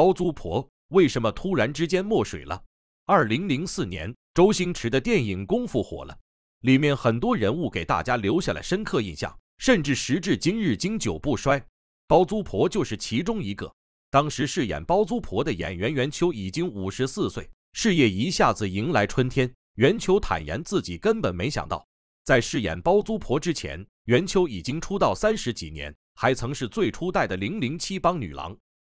包租婆为什么突然之间没水了？二零零四年，周星驰的电影《功夫》火了，里面很多人物给大家留下了深刻印象，甚至时至今日经久不衰。包租婆就是其中一个。当时饰演包租婆的演员袁秋已经五十四岁，事业一下子迎来春天。袁秋坦言自己根本没想到，在饰演包租婆之前，袁秋已经出道三十几年，还曾是最初代的零零七帮女郎。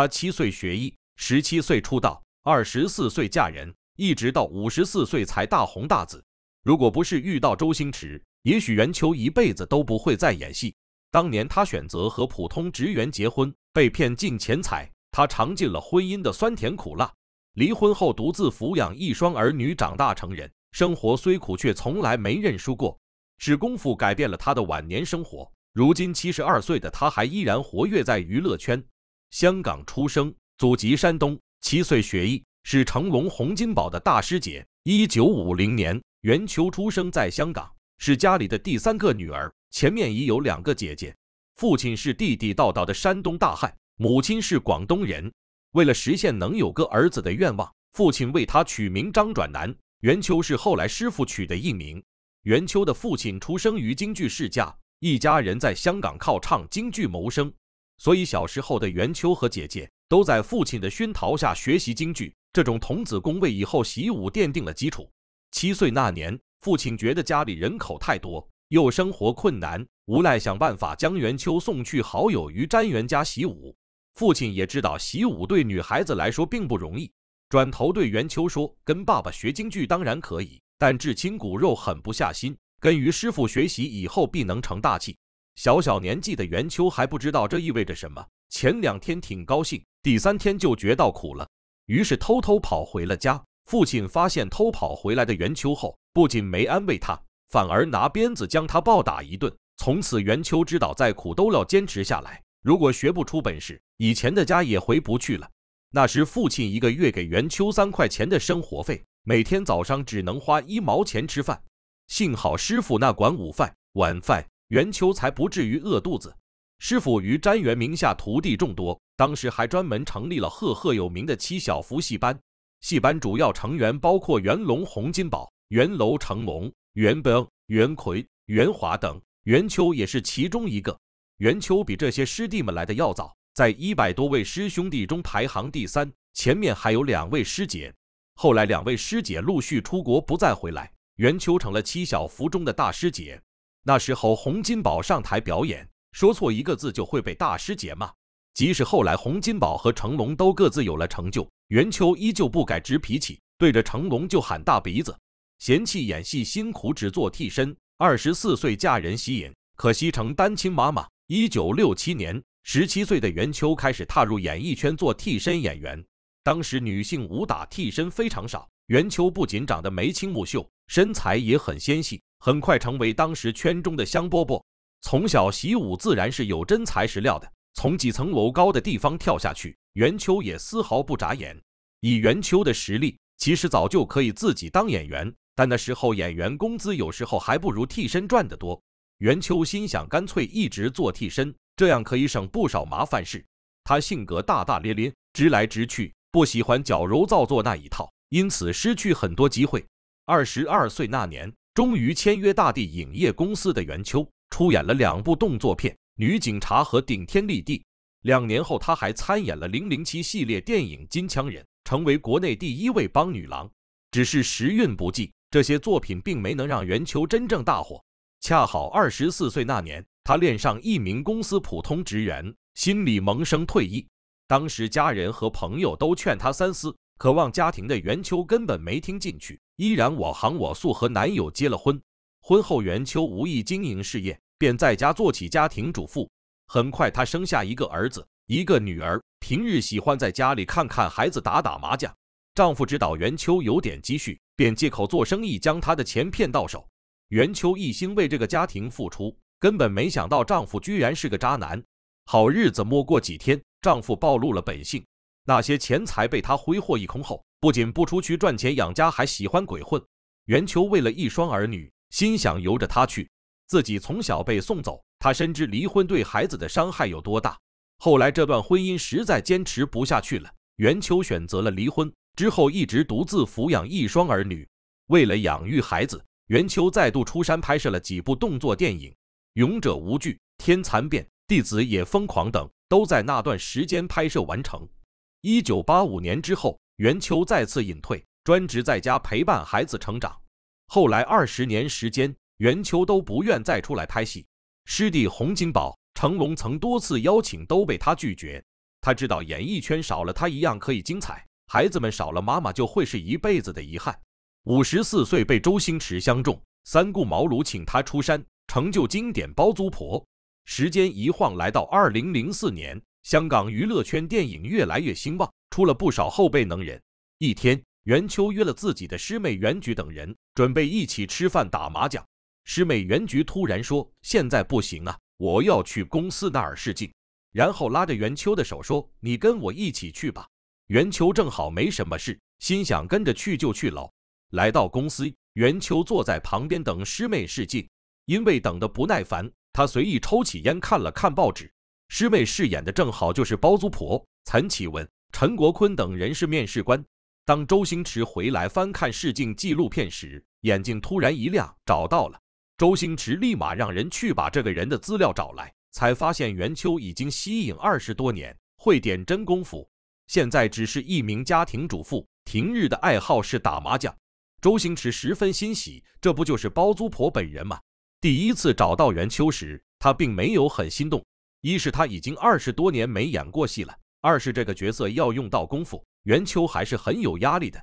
他七岁学艺，十七岁出道，二十四岁嫁人，一直到五十四岁才大红大紫。如果不是遇到周星驰，也许袁秋一辈子都不会再演戏。当年他选择和普通职员结婚，被骗进钱财，他尝尽了婚姻的酸甜苦辣。离婚后独自抚养一双儿女长大成人，生活虽苦，却从来没认输过。是功夫改变了他的晚年生活。如今七十二岁的他，还依然活跃在娱乐圈。香港出生，祖籍山东，七岁学艺，是成龙、洪金宝的大师姐。一九五零年，袁秋出生在香港，是家里的第三个女儿，前面已有两个姐姐。父亲是地地道道的山东大汉，母亲是广东人。为了实现能有个儿子的愿望，父亲为他取名张转男，袁秋是后来师傅取的艺名。袁秋的父亲出生于京剧世家，一家人在香港靠唱京剧谋生。所以小时候的元秋和姐姐都在父亲的熏陶下学习京剧，这种童子功为以后习武奠定了基础。七岁那年，父亲觉得家里人口太多，又生活困难，无奈想办法将元秋送去好友于瞻元家习武。父亲也知道习武对女孩子来说并不容易，转头对元秋说：“跟爸爸学京剧当然可以，但至亲骨肉狠不下心，跟于师傅学习以后必能成大器。”小小年纪的元秋还不知道这意味着什么。前两天挺高兴，第三天就觉到苦了，于是偷偷跑回了家。父亲发现偷跑回来的元秋后，不仅没安慰他，反而拿鞭子将他暴打一顿。从此，元秋知道再苦都要坚持下来。如果学不出本事，以前的家也回不去了。那时，父亲一个月给元秋三块钱的生活费，每天早上只能花一毛钱吃饭。幸好师傅那管午饭、晚饭。袁秋才不至于饿肚子。师傅于瞻元名下徒弟众多，当时还专门成立了赫赫有名的七小福戏班。戏班主要成员包括袁龙、洪金宝、袁楼、成龙、袁彪、袁奎、袁华等，袁秋也是其中一个。袁秋比这些师弟们来的要早，在一百多位师兄弟中排行第三，前面还有两位师姐。后来两位师姐陆续出国不再回来，袁秋成了七小福中的大师姐。那时候，洪金宝上台表演，说错一个字就会被大师姐骂。即使后来洪金宝和成龙都各自有了成就，袁秋依旧不改直脾气，对着成龙就喊大鼻子，嫌弃演戏辛苦只做替身。二十四岁嫁人息影，可惜成单亲妈妈。一九六七年，十七岁的袁秋开始踏入演艺圈做替身演员。当时女性武打替身非常少，袁秋不仅长得眉清目秀，身材也很纤细。很快成为当时圈中的香饽饽。从小习武，自然是有真材实料的。从几层楼高的地方跳下去，袁秋也丝毫不眨眼。以袁秋的实力，其实早就可以自己当演员，但那时候演员工资有时候还不如替身赚得多。袁秋心想，干脆一直做替身，这样可以省不少麻烦事。他性格大大咧咧，直来直去，不喜欢矫揉造作那一套，因此失去很多机会。二十二岁那年。终于签约大地影业公司的袁秋出演了两部动作片《女警察》和《顶天立地》。两年后，他还参演了《零零七》系列电影《金枪人》，成为国内第一位邦女郎。只是时运不济，这些作品并没能让袁秋真正大火。恰好二十四岁那年，他恋上一名公司普通职员，心里萌生退意。当时家人和朋友都劝他三思，渴望家庭的袁秋根本没听进去。依然我行我素，和男友结了婚。婚后，袁秋无意经营事业，便在家做起家庭主妇。很快，她生下一个儿子，一个女儿。平日喜欢在家里看看孩子，打打麻将。丈夫知道袁秋有点积蓄，便借口做生意，将她的钱骗到手。袁秋一心为这个家庭付出，根本没想到丈夫居然是个渣男。好日子没过几天，丈夫暴露了本性。那些钱财被他挥霍一空后，不仅不出去赚钱养家，还喜欢鬼混。袁秋为了一双儿女，心想由着他去，自己从小被送走，他深知离婚对孩子的伤害有多大。后来这段婚姻实在坚持不下去了，袁秋选择了离婚，之后一直独自抚养一双儿女。为了养育孩子，袁秋再度出山拍摄了几部动作电影，《勇者无惧》《天蚕变》《弟子也疯狂》等，都在那段时间拍摄完成。一九八五年之后，袁秋再次隐退，专职在家陪伴孩子成长。后来二十年时间，袁秋都不愿再出来拍戏。师弟洪金宝、成龙曾多次邀请，都被他拒绝。他知道演艺圈少了他一样可以精彩，孩子们少了妈妈就会是一辈子的遗憾。五十四岁被周星驰相中，三顾茅庐请他出山，成就经典《包租婆》。时间一晃来到二零零四年。香港娱乐圈电影越来越兴旺，出了不少后辈能人。一天，袁秋约了自己的师妹袁菊等人，准备一起吃饭打麻将。师妹袁菊突然说：“现在不行啊，我要去公司那儿试镜。”然后拉着袁秋的手说：“你跟我一起去吧。”袁秋正好没什么事，心想跟着去就去喽。来到公司，袁秋坐在旁边等师妹试镜。因为等得不耐烦，他随意抽起烟，看了看报纸。师妹饰演的正好就是包租婆。陈启文、陈国坤等人是面试官。当周星驰回来翻看试镜纪录片时，眼睛突然一亮，找到了。周星驰立马让人去把这个人的资料找来，才发现袁秋已经息影二十多年，会点真功夫，现在只是一名家庭主妇，平日的爱好是打麻将。周星驰十分欣喜，这不就是包租婆本人吗？第一次找到袁秋时，他并没有很心动。一是他已经二十多年没演过戏了，二是这个角色要用到功夫，袁秋还是很有压力的。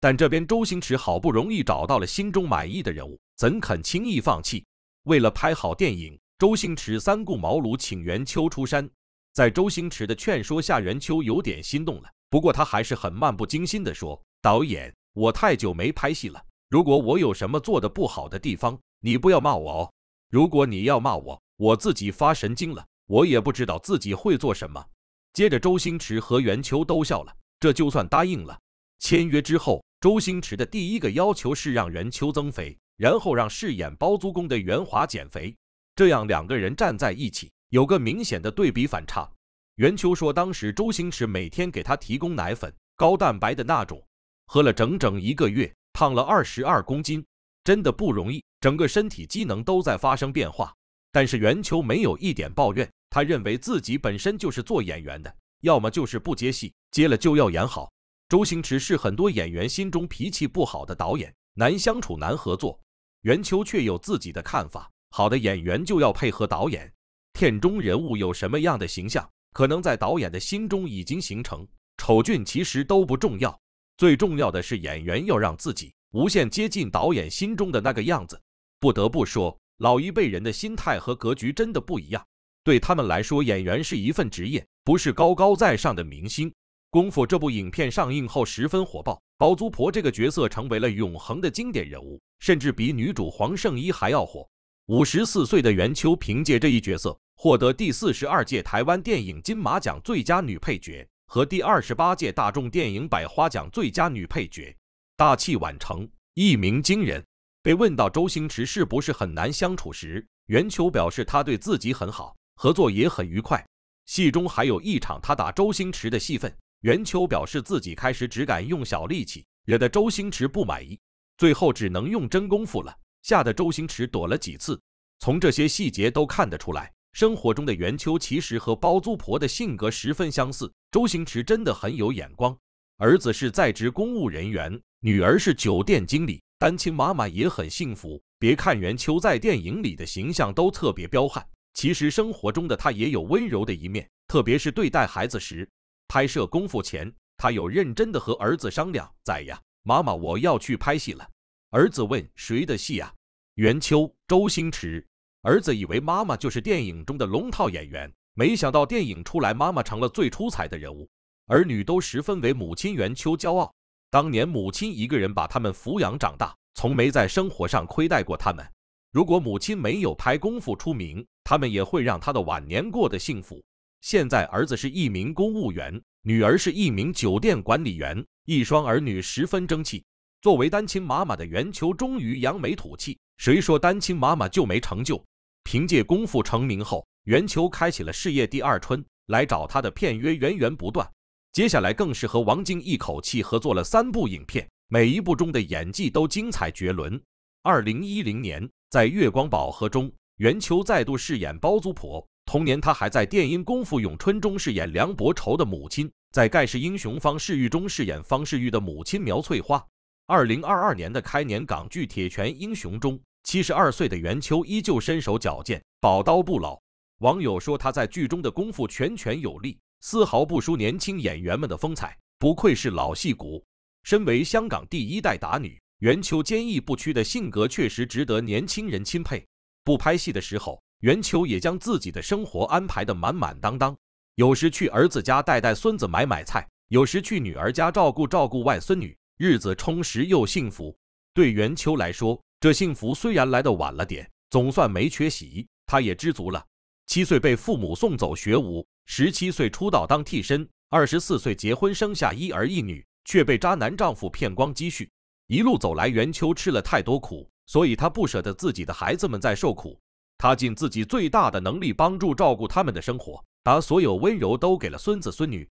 但这边周星驰好不容易找到了心中满意的人物，怎肯轻易放弃？为了拍好电影，周星驰三顾茅庐请袁秋出山。在周星驰的劝说下，袁秋有点心动了。不过他还是很漫不经心地说：“导演，我太久没拍戏了，如果我有什么做的不好的地方，你不要骂我哦。如果你要骂我，我自己发神经了。”我也不知道自己会做什么。接着，周星驰和袁秋都笑了。这就算答应了。签约之后，周星驰的第一个要求是让袁秋增肥，然后让饰演包租公的袁华减肥，这样两个人站在一起有个明显的对比反差。袁秋说，当时周星驰每天给他提供奶粉，高蛋白的那种，喝了整整一个月，胖了二十二公斤，真的不容易，整个身体机能都在发生变化。但是袁秋没有一点抱怨。他认为自己本身就是做演员的，要么就是不接戏，接了就要演好。周星驰是很多演员心中脾气不好的导演，难相处、难合作。袁秋却有自己的看法：好的演员就要配合导演，片中人物有什么样的形象，可能在导演的心中已经形成，丑俊其实都不重要，最重要的是演员要让自己无限接近导演心中的那个样子。不得不说，老一辈人的心态和格局真的不一样。对他们来说，演员是一份职业，不是高高在上的明星。《功夫》这部影片上映后十分火爆，包租婆这个角色成为了永恒的经典人物，甚至比女主黄圣依还要火。五十四岁的袁秋凭借这一角色，获得第四十二届台湾电影金马奖最佳女配角和第二十八届大众电影百花奖最佳女配角，大器晚成，一鸣惊人。被问到周星驰是不是很难相处时，袁秋表示他对自己很好。合作也很愉快，戏中还有一场他打周星驰的戏份。袁秋表示自己开始只敢用小力气，惹得周星驰不满意，最后只能用真功夫了，吓得周星驰躲了几次。从这些细节都看得出来，生活中的袁秋其实和包租婆的性格十分相似。周星驰真的很有眼光，儿子是在职公务人员，女儿是酒店经理，单亲妈妈也很幸福。别看袁秋在电影里的形象都特别彪悍。其实生活中的他也有温柔的一面，特别是对待孩子时。拍摄功夫前，他有认真的和儿子商量：“仔呀，妈妈我要去拍戏了。”儿子问：“谁的戏啊？”袁秋、周星驰。儿子以为妈妈就是电影中的龙套演员，没想到电影出来，妈妈成了最出彩的人物。儿女都十分为母亲袁秋骄傲。当年母亲一个人把他们抚养长大，从没在生活上亏待过他们。如果母亲没有拍功夫出名，他们也会让他的晚年过得幸福。现在儿子是一名公务员，女儿是一名酒店管理员，一双儿女十分争气。作为单亲妈妈的袁秋终于扬眉吐气。谁说单亲妈妈就没成就？凭借功夫成名后，袁秋开启了事业第二春，来找他的片约源源不断。接下来更是和王晶一口气合作了三部影片，每一部中的演技都精彩绝伦。二零一零年。在《月光宝盒》中，袁秋再度饰演包租婆。同年，她还在《电音功夫咏春》中饰演梁伯愁的母亲，在《盖世英雄方世玉》中饰演方世玉的母亲苗翠花。二零二二年的开年港剧《铁拳英雄》中，七十二岁的袁秋依旧身手矫健，宝刀不老。网友说她在剧中的功夫拳拳有力，丝毫不输年轻演员们的风采，不愧是老戏骨。身为香港第一代打女。袁秋坚毅不屈的性格确实值得年轻人钦佩。不拍戏的时候，袁秋也将自己的生活安排得满满当当。有时去儿子家带带孙子、买买菜；有时去女儿家照顾照顾外孙女，日子充实又幸福。对袁秋来说，这幸福虽然来得晚了点，总算没缺席，他也知足了。七岁被父母送走学武，十七岁出道当替身，二十四岁结婚生下一儿一女，却被渣男丈夫骗光积蓄。一路走来，元秋吃了太多苦，所以他不舍得自己的孩子们再受苦，他尽自己最大的能力帮助照顾他们的生活，把所有温柔都给了孙子孙女。